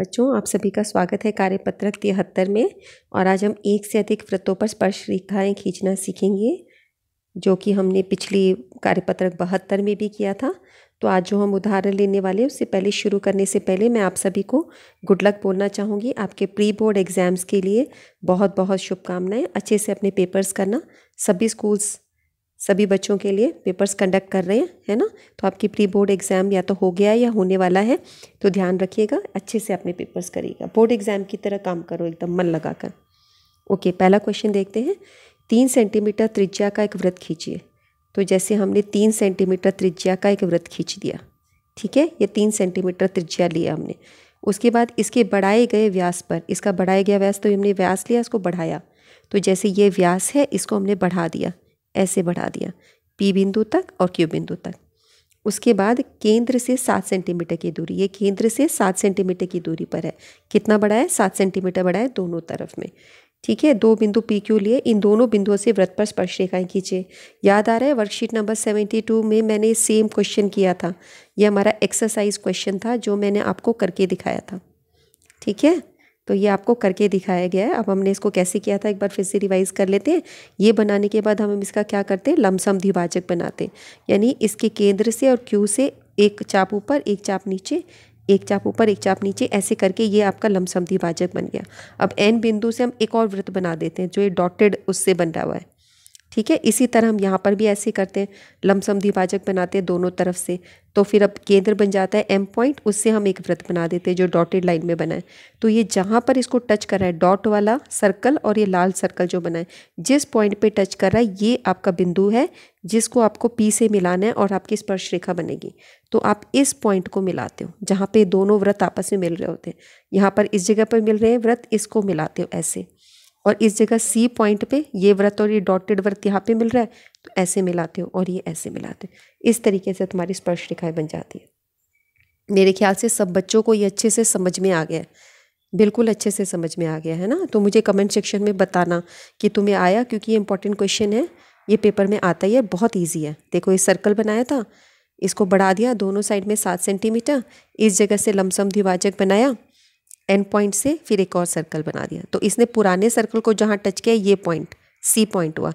बच्चों आप सभी का स्वागत है कार्यपत्रक तिहत्तर में और आज हम एक से अधिक व्रतों पर स्पर्श रेखाएँ खींचना सीखेंगे जो कि हमने पिछली कार्यपत्रक बहत्तर में भी किया था तो आज जो हम उदाहरण लेने वाले हैं उससे पहले शुरू करने से पहले मैं आप सभी को गुड लक बोलना चाहूँगी आपके प्री बोर्ड एग्ज़ाम्स के लिए बहुत बहुत शुभकामनाएँ अच्छे से अपने पेपर्स करना सभी स्कूल्स सभी बच्चों के लिए पेपर्स कंडक्ट कर रहे हैं है ना तो आपकी प्री बोर्ड एग्ज़ाम या तो हो गया या होने वाला है तो ध्यान रखिएगा अच्छे से अपने पेपर्स करिएगा बोर्ड एग्ज़ाम की तरह काम करो एकदम मन लगाकर ओके पहला क्वेश्चन देखते हैं तीन सेंटीमीटर त्रिज्या का एक व्रत खींचिए तो जैसे हमने तीन सेंटीमीटर त्रिज्या का एक व्रत खींच दिया ठीक है ये तीन सेंटीमीटर त्रिज्या लिया हमने उसके बाद इसके बढ़ाए गए व्यास पर इसका बढ़ाया गया व्यास तो हमने व्यास लिया इसको बढ़ाया तो जैसे ये व्यास है इसको हमने बढ़ा दिया ऐसे बढ़ा दिया पी बिंदु तक और क्यू बिंदु तक उसके बाद केंद्र से सात सेंटीमीटर की दूरी ये केंद्र से सात सेंटीमीटर की दूरी पर है कितना बड़ा है सात सेंटीमीटर बड़ा है दोनों तरफ में ठीक है दो बिंदु पी क्यू लिए इन दोनों बिंदुओं से व्रत पर स्पर्श रेखाएं खींचे याद आ रहा है वर्कशीट नंबर सेवेंटी टू में मैंने सेम क्वेश्चन किया था यह हमारा एक्सरसाइज क्वेश्चन था जो मैंने आपको करके दिखाया था ठीक है तो ये आपको करके दिखाया गया है अब हमने इसको कैसे किया था एक बार फिर से रिवाइज़ कर लेते हैं ये बनाने के बाद हम इसका क्या करते हैं लमसम द्विभाजक बनाते हैं यानी इसके केंद्र से और क्यू से एक चाप ऊपर एक चाप नीचे एक चाप ऊपर एक चाप नीचे ऐसे करके ये आपका लमसम द्विभाजक बन गया अब एन बिंदु से हम एक और वृत्त बना देते हैं जो ये डॉटेड उससे बन रहा हुआ है ठीक है इसी तरह हम यहाँ पर भी ऐसे करते हैं लमसम द्विभाजक बनाते हैं दोनों तरफ से तो फिर अब केंद्र बन जाता है एम पॉइंट उससे हम एक वृत्त बना देते हैं जो डॉटेड लाइन में बना है तो ये जहाँ पर इसको टच कर रहा है डॉट वाला सर्कल और ये लाल सर्कल जो बना है जिस पॉइंट पे टच कर रहा है ये आपका बिंदु है जिसको आपको पी से मिलाना है और आपकी स्पर्श रेखा बनेगी तो आप इस पॉइंट को मिलाते हो जहाँ पर दोनों व्रत आपस में मिल रहे होते हैं यहाँ पर इस जगह पर मिल रहे हैं व्रत इसको मिलाते हो ऐसे और इस जगह सी पॉइंट पे ये व्रत और ये डॉटेड व्रत यहाँ पे मिल रहा है तो ऐसे मिलाते हो और ये ऐसे मिलाते हो इस तरीके से तुम्हारी स्पर्श रेखाएं बन जाती है मेरे ख्याल से सब बच्चों को ये अच्छे से समझ में आ गया है बिल्कुल अच्छे से समझ में आ गया है ना तो मुझे कमेंट सेक्शन में बताना कि तुम्हें आया क्योंकि ये इंपॉर्टेंट क्वेश्चन है ये पेपर में आता ही है बहुत ईजी है देखो ये सर्कल बनाया था इसको बढ़ा दिया दोनों साइड में सात सेंटीमीटर इस जगह से लमसम द्विभाजक बनाया एंड पॉइंट से फिर एक और सर्कल बना दिया तो इसने पुराने सर्कल को जहाँ टच किया ये पॉइंट सी पॉइंट हुआ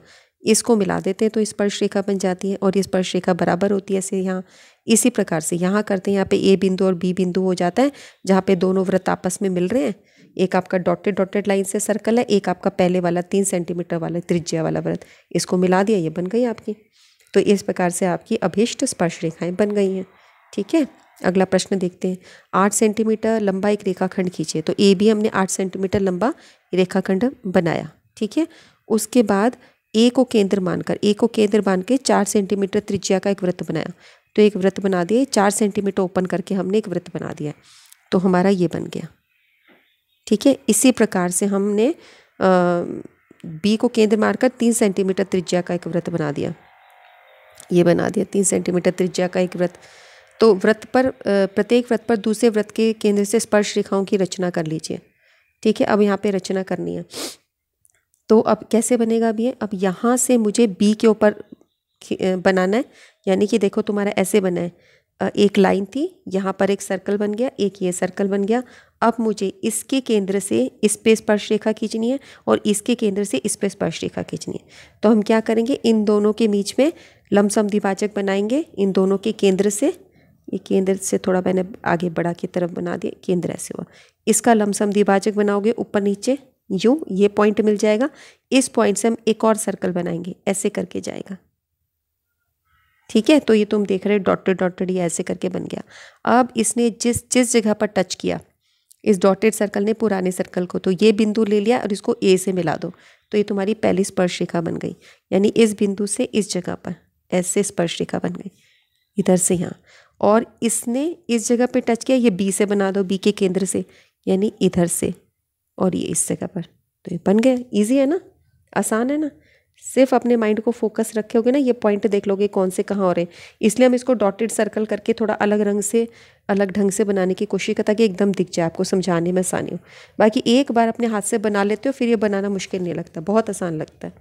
इसको मिला देते हैं तो स्पर्श रेखा बन जाती है और ये स्पर्श रेखा बराबर होती है ऐसे यहाँ इसी प्रकार से यहाँ करते हैं यहाँ पे ए बिंदु और बी बिंदु हो जाता है जहाँ पे दोनों व्रत आपस में मिल रहे हैं एक आपका डॉटेड डॉटेड लाइन से सर्कल है एक आपका पहले वाला तीन सेंटीमीटर वाला त्रिज्या वाला व्रत इसको मिला दिया ये बन गई आपकी तो इस प्रकार से आपकी अभिष्ट स्पर्श रेखाएँ बन गई हैं ठीक है अगला प्रश्न देखते हैं आठ सेंटीमीटर लंबा एक रेखाखंड खींचे तो ए भी हमने आठ सेंटीमीटर लंबा रेखाखंड बनाया ठीक है उसके बाद ए को केंद्र मानकर ए को केंद्र मान के चार सेंटीमीटर त्रिज्या का एक वृत्त बनाया तो एक वृत्त बना दिया चार सेंटीमीटर ओपन करके हमने एक वृत्त बना दिया तो हमारा ये बन गया ठीक है इसी प्रकार से हमने बी को केंद्र मारकर तीन सेंटीमीटर त्रिज्या का एक वृत्त बना दिया ये बना दिया तीन सेंटीमीटर त्रिज्या का एक वृत्त तो व्रत पर प्रत्येक व्रत पर दूसरे व्रत के केंद्र से स्पर्श रेखाओं की रचना कर लीजिए ठीक है अब यहाँ पे रचना करनी है तो अब कैसे बनेगा अभी अब यहाँ से मुझे बी के ऊपर बनाना है यानी कि देखो तुम्हारा ऐसे बना है एक लाइन थी यहाँ पर एक सर्कल बन गया एक ये सर्कल बन गया अब मुझे इसके केंद्र से इस पे स्पर्श रेखा खींचनी है और इसके केंद्र से इस पे स्पर्श रेखा खींचनी है तो हम क्या करेंगे इन दोनों के बीच में लमसम दिवाचक बनाएंगे इन दोनों के केंद्र से ये केंद्र से थोड़ा मैंने आगे बढ़ा की तरफ बना दिया केंद्र ऐसे हुआ इसका लमसम द्विभाजक बनाओगे ऊपर नीचे यूँ ये पॉइंट मिल जाएगा इस पॉइंट से हम एक और सर्कल बनाएंगे ऐसे करके जाएगा ठीक है तो ये तुम देख रहे हो डॉटेड डॉटेड ये ऐसे करके बन गया अब इसने जिस जिस जगह पर टच किया इस डॉटेड सर्कल ने पुराने सर्कल को तो ये बिंदु ले लिया और इसको ए से मिला दो तो ये तुम्हारी पहली स्पर्श रेखा बन गई यानी इस बिंदु से इस जगह पर ऐसे स्पर्श रेखा बन गई इधर से यहाँ और इसने इस जगह पे टच किया ये बी से बना दो बी के केंद्र से यानी इधर से और ये इस जगह पर तो ये बन गया इजी है ना आसान है ना सिर्फ अपने माइंड को फोकस होगे ना ये पॉइंट देख लोगे कौन से कहाँ और हैं इसलिए हम इसको डॉटेड सर्कल करके थोड़ा अलग रंग से अलग ढंग से बनाने की कोशिश करता कि एकदम दिख जाए आपको समझाने में आसानी हो बाकी एक बार अपने हाथ से बना लेते हो फिर ये बनाना मुश्किल नहीं लगता बहुत आसान लगता है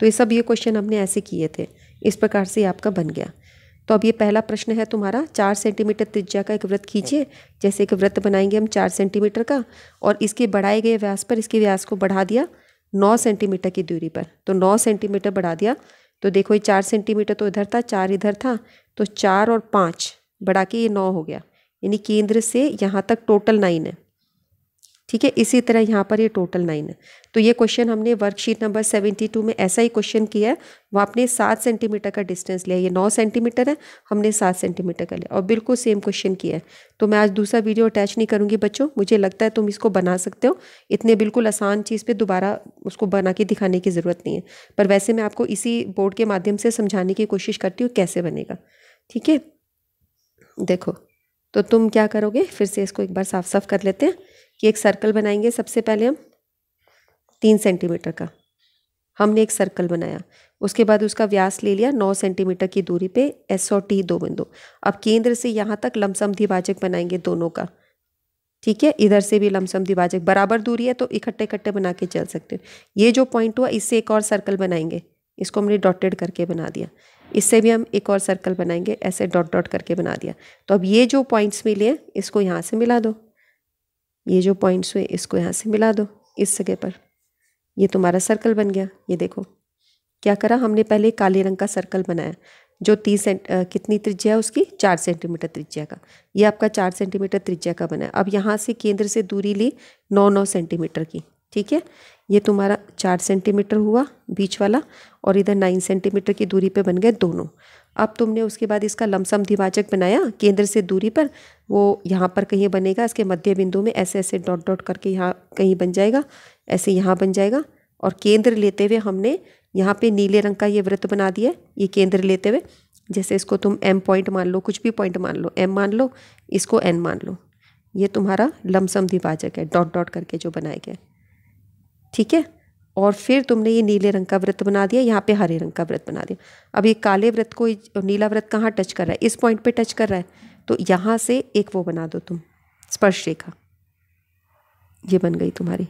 तो ये सब ये क्वेश्चन हमने ऐसे किए थे इस प्रकार से आपका बन गया तो अब ये पहला प्रश्न है तुम्हारा चार सेंटीमीटर त्रिज्या का एक व्रत खींचिए जैसे एक व्रत बनाएंगे हम चार सेंटीमीटर का और इसके बढ़ाए गए व्यास पर इसके व्यास को बढ़ा दिया नौ सेंटीमीटर की दूरी पर तो नौ सेंटीमीटर बढ़ा दिया तो देखो ये चार सेंटीमीटर तो इधर था चार इधर था तो चार और पाँच बढ़ा के ये नौ हो गया यानी केंद्र से यहाँ तक टोटल नाइन है ठीक है इसी तरह यहाँ पर ये टोटल नाइन है तो ये क्वेश्चन हमने वर्कशीट नंबर सेवेंटी टू में ऐसा ही क्वेश्चन किया है वो आपने सात सेंटीमीटर का डिस्टेंस लिया ये नौ सेंटीमीटर है हमने सात सेंटीमीटर का लिया और बिल्कुल सेम क्वेश्चन किया है तो मैं आज दूसरा वीडियो अटैच नहीं करूँगी बच्चों मुझे लगता है तुम इसको बना सकते हो इतने बिल्कुल आसान चीज़ पर दोबारा उसको बना के दिखाने की ज़रूरत नहीं है पर वैसे मैं आपको इसी बोर्ड के माध्यम से समझाने की कोशिश करती हूँ कैसे बनेगा ठीक है देखो तो तुम क्या करोगे फिर से इसको एक बार साफ साफ कर लेते हैं कि एक सर्कल बनाएंगे सबसे पहले हम तीन सेंटीमीटर का हमने एक सर्कल बनाया उसके बाद उसका व्यास ले लिया नौ सेंटीमीटर की दूरी पे एस और टी दो बिंदु अब केंद्र से यहाँ तक लमसम द्विभाजक बनाएंगे दोनों का ठीक है इधर से भी लमसम द्विभाजक बराबर दूरी है तो इकट्ठे इकट्ठे बना के चल सकते हैं ये जो पॉइंट हुआ इससे एक और सर्कल बनाएंगे इसको हमने डॉटेड करके बना दिया इससे भी हम एक और सर्कल बनाएंगे ऐसे डॉट डॉट करके बना दिया तो अब ये जो पॉइंट्स मिले हैं इसको यहाँ से मिला दो ये जो पॉइंट्स हुए इसको यहाँ से मिला दो इस जगह पर ये तुम्हारा सर्कल बन गया ये देखो क्या करा हमने पहले काले रंग का सर्कल बनाया जो तीस सेंट आ, कितनी त्रिज्या है उसकी चार सेंटीमीटर त्रिज्या का ये आपका चार सेंटीमीटर त्रिज्या का बना है अब यहाँ से केंद्र से दूरी ली नौ नौ सेंटीमीटर की ठीक है ये तुम्हारा चार सेंटीमीटर हुआ बीच वाला और इधर नाइन सेंटीमीटर की दूरी पे बन गए दोनों अब तुमने उसके बाद इसका लमसम दिवाचक बनाया केंद्र से दूरी पर वो यहाँ पर कहीं बनेगा इसके मध्य बिंदु में ऐसे ऐसे डॉट डॉट करके यहाँ कहीं बन जाएगा ऐसे यहाँ बन जाएगा और केंद्र लेते हुए हमने यहाँ पे नीले रंग का ये व्रत बना दिया ये केंद्र लेते हुए जैसे इसको तुम एम पॉइंट मान लो कुछ भी पॉइंट मान लो एम मान लो इसको एन मान लो ये तुम्हारा लमसम दिवाचक है डॉट डॉट करके जो बनाया गया ठीक है और फिर तुमने ये नीले रंग का व्रत बना दिया यहाँ पे हरे रंग का व्रत बना दिया अब ये काले व्रत को नीला व्रत कहाँ टच कर रहा है इस पॉइंट पे टच कर रहा है तो यहाँ से एक वो बना दो तुम स्पर्श रेखा ये बन गई तुम्हारी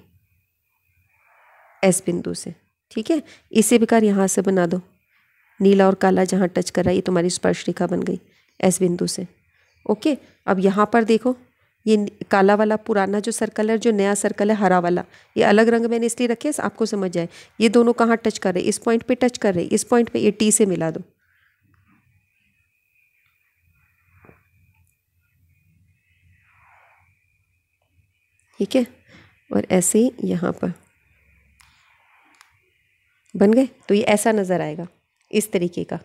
एस बिंदु से ठीक है इसी बेकार यहाँ से बना दो नीला और काला जहाँ टच कर रहा है ये तुम्हारी स्पर्श रेखा बन गई एस बिंदु से ओके अब यहाँ पर देखो ये काला वाला पुराना जो सर्कल है जो नया सर्कल है हरा वाला ये अलग रंग मैंने इसलिए रखे आपको समझ जाए ये दोनों कहाँ टच कर रहे इस पॉइंट पे टच कर रहे इस पॉइंट पे ये टी से मिला दो ठीक है और ऐसे ही यहाँ पर बन गए तो ये ऐसा नज़र आएगा इस तरीके का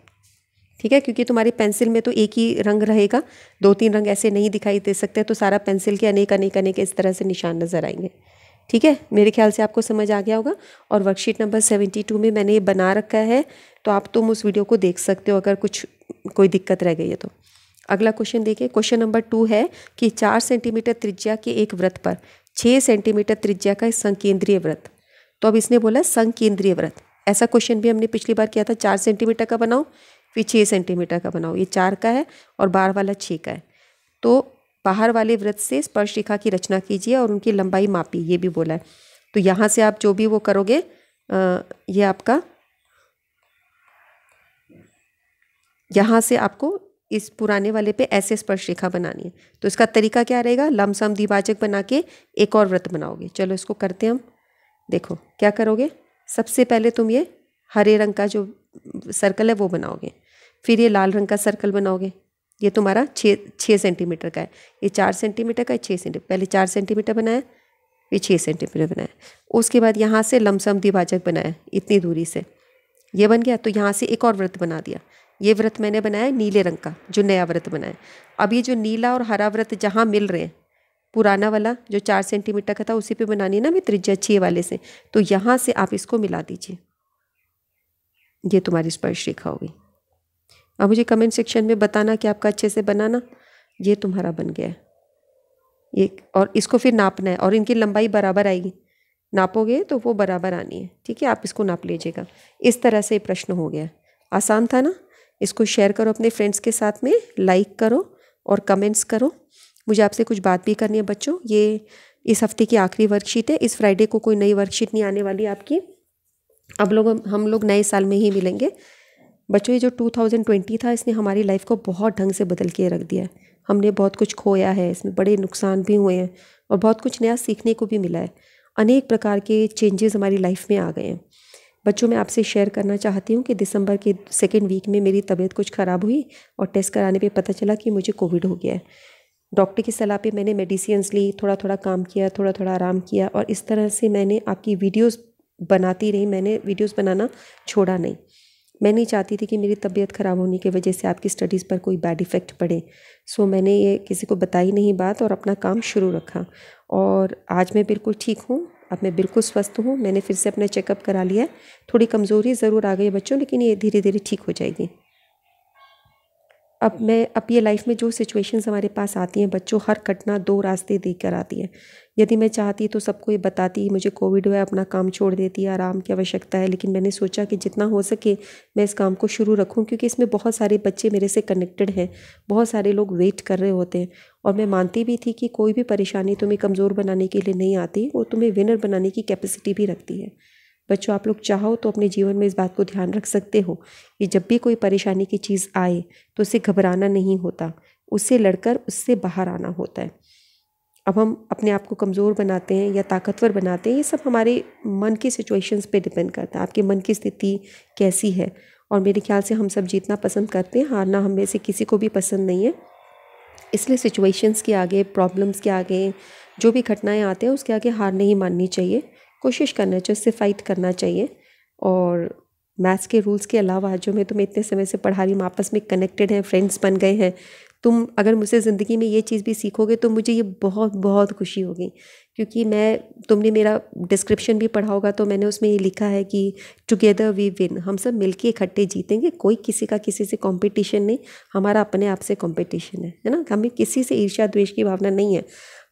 ठीक है क्योंकि तुम्हारी पेंसिल में तो एक ही रंग रहेगा दो तीन रंग ऐसे नहीं दिखाई दे सकते तो सारा पेंसिल के अनेक अनेक अनेक इस तरह से निशान नज़र आएंगे ठीक है मेरे ख्याल से आपको समझ आ गया होगा और वर्कशीट नंबर सेवेंटी टू में मैंने ये बना रखा है तो आप तुम उस वीडियो को देख सकते हो अगर कुछ कोई दिक्कत रह गई है तो अगला क्वेश्चन देखिए क्वेश्चन नंबर टू है कि चार सेंटीमीटर त्रिज्या के एक व्रत पर छः सेंटीमीटर त्रिज्या का संकेंद्रीय व्रत तो अब इसने बोला संकेंद्रीय व्रत ऐसा क्वेश्चन भी हमने पिछली बार किया था चार सेंटीमीटर का बनाओ फिर छः सेंटीमीटर का बनाओ ये चार का है और बार वाला छः का है तो बाहर वाले व्रत से स्पर्श रेखा की रचना कीजिए और उनकी लंबाई मापी ये भी बोला है तो यहाँ से आप जो भी वो करोगे ये आपका यहाँ से आपको इस पुराने वाले पे ऐसे स्पर्श रेखा बनानी है तो इसका तरीका क्या रहेगा लमसम द्विभाजक बना के एक और व्रत बनाओगे चलो इसको करते हम देखो क्या करोगे सबसे पहले तुम ये हरे रंग का जो सर्कल है वो बनाओगे फिर ये लाल रंग का सर्कल बनाओगे ये तुम्हारा छः छः सेंटीमीटर का है ये चार सेंटीमीटर का है छः सेंटीमीटर पहले चार सेंटीमीटर बनाया फिर छः सेंटीमीटर बनाया उसके बाद यहाँ से लमसम द्विभाजक बनाया इतनी दूरी से ये बन गया तो यहाँ से एक और व्रत बना दिया ये व्रत मैंने बनाया नीले रंग का जो नया व्रत बनाया अब ये जो नीला और हरा व्रत जहाँ मिल रहे हैं पुराना वाला जो चार सेंटीमीटर का था उसी पे बनानी है ना मैं त्रिज्या छः वाले से तो यहाँ से आप इसको मिला दीजिए ये तुम्हारी स्पर्श रेखा होगी और मुझे कमेंट सेक्शन में बताना कि आपका अच्छे से बनाना ये तुम्हारा बन गया है ये और इसको फिर नापना है और इनकी लंबाई बराबर आएगी नापोगे तो वो बराबर आनी है ठीक है आप इसको नाप लीजिएगा इस तरह से प्रश्न हो गया आसान था ना इसको शेयर करो अपने फ्रेंड्स के साथ में लाइक करो और कमेंट्स करो मुझे आपसे कुछ बात भी करनी है बच्चों ये इस हफ्ते की आखिरी वर्कशीट है इस फ्राइडे को कोई नई वर्कशीट नहीं आने वाली आपकी अब लोग हम लोग नए साल में ही मिलेंगे बच्चों ये जो 2020 था इसने हमारी लाइफ को बहुत ढंग से बदल के रख दिया है हमने बहुत कुछ खोया है इसमें बड़े नुकसान भी हुए हैं और बहुत कुछ नया सीखने को भी मिला है अनेक प्रकार के चेंजेस हमारी लाइफ में आ गए हैं बच्चों मैं आपसे शेयर करना चाहती हूँ कि दिसंबर के सेकेंड वीक में मेरी तबीयत कुछ ख़राब हुई और टेस्ट कराने पर पता चला कि मुझे कोविड हो गया है डॉक्टर की सलाह पे मैंने मेडिसिन ली थोड़ा थोड़ा काम किया थोड़ा थोड़ा आराम किया और इस तरह से मैंने आपकी वीडियोस बनाती रही मैंने वीडियोस बनाना छोड़ा नहीं मैं नहीं चाहती थी कि मेरी तबीयत ख़राब होने की वजह से आपकी स्टडीज़ पर कोई बैड इफ़ेक्ट पड़े सो मैंने ये किसी को बताई नहीं बात और अपना काम शुरू रखा और आज मैं बिल्कुल ठीक हूँ अब मैं बिल्कुल स्वस्थ हूँ मैंने फिर से अपना चेकअप करा लिया थोड़ी कमज़ोरी ज़रूर आ गई बच्चों लेकिन ये धीरे धीरे ठीक हो जाएगी अब मैं अब ये लाइफ में जो सिचुएशंस हमारे पास आती हैं बच्चों हर घटना दो रास्ते देकर आती है यदि मैं चाहती तो सबको ये बताती मुझे कोविड हुआ अपना काम छोड़ देती आराम की आवश्यकता है लेकिन मैंने सोचा कि जितना हो सके मैं इस काम को शुरू रखूं क्योंकि इसमें बहुत सारे बच्चे मेरे से कनेक्टेड हैं बहुत सारे लोग वेट कर रहे होते हैं और मैं मानती भी थी कि कोई भी परेशानी तुम्हें कमज़ोर बनाने के लिए नहीं आती वो तुम्हें विनर बनाने की कैपेसिटी भी रखती है बच्चों आप लोग चाहो तो अपने जीवन में इस बात को ध्यान रख सकते हो कि जब भी कोई परेशानी की चीज़ आए तो उसे घबराना नहीं होता उससे लड़कर उससे बाहर आना होता है अब हम अपने आप को कमज़ोर बनाते हैं या ताकतवर बनाते हैं ये सब हमारे मन की सिचुएशंस पे डिपेंड करता है आपके मन की स्थिति कैसी है और मेरे ख्याल से हम सब जीतना पसंद करते हैं हारना हम में से किसी को भी पसंद नहीं है इसलिए सिचुएशंस के आगे प्रॉब्लम्स के आगे जो भी घटनाएं आते हैं उसके आगे हार नहीं माननी चाहिए कोशिश करना चाहिए उससे फ़ाइट करना चाहिए और मैथ्स के रूल्स के अलावा जो मैं तुम्हें इतने समय से पढ़ा रही हूँ आपस में कनेक्टेड हैं फ्रेंड्स बन गए हैं तुम अगर मुझसे ज़िंदगी में ये चीज़ भी सीखोगे तो मुझे ये बहुत बहुत खुशी होगी क्योंकि मैं तुमने मेरा डिस्क्रिप्शन भी पढ़ा होगा तो मैंने उसमें ये लिखा है कि टुगेदर वी विन हम सब मिलके इकट्ठे जीतेंगे कोई किसी का किसी से कंपटीशन नहीं हमारा अपने आप से कंपटीशन है है ना हमें किसी से ईर्षा द्वेष की भावना नहीं है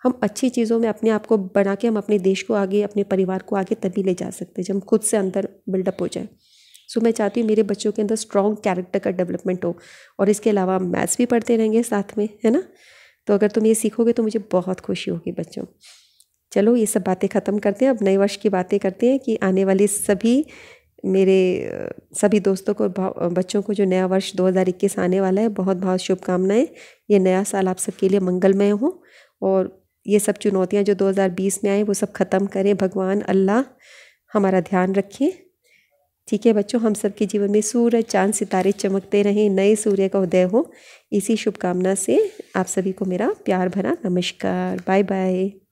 हम अच्छी चीज़ों में अपने आप को बना के हम अपने देश को आगे अपने परिवार को आगे तभी ले जा सकते हैं जब हम खुद से अंदर बिल्डअप हो जाए सो मैं चाहती हूँ मेरे बच्चों के अंदर स्ट्रॉन्ग कैरेक्टर का डेवलपमेंट हो और इसके अलावा हम मैथ्स भी पढ़ते रहेंगे साथ में है ना तो अगर तुम ये सीखोगे तो मुझे बहुत खुशी होगी बच्चों चलो ये सब बातें ख़त्म करते हैं अब नए वर्ष की बातें करते हैं कि आने वाले सभी मेरे सभी दोस्तों को बच्चों को जो नया वर्ष 2021 आने वाला है बहुत बहुत शुभकामनाएं ये नया साल आप सबके लिए मंगलमय हो और ये सब चुनौतियाँ जो 2020 में आए वो सब ख़त्म करें भगवान अल्लाह हमारा ध्यान रखें ठीक है बच्चों हम सबके जीवन में सूरज चांद सितारे चमकते रहें नए सूर्य का उदय हो इसी शुभकामना से आप सभी को मेरा प्यार भरा नमस्कार बाय बाय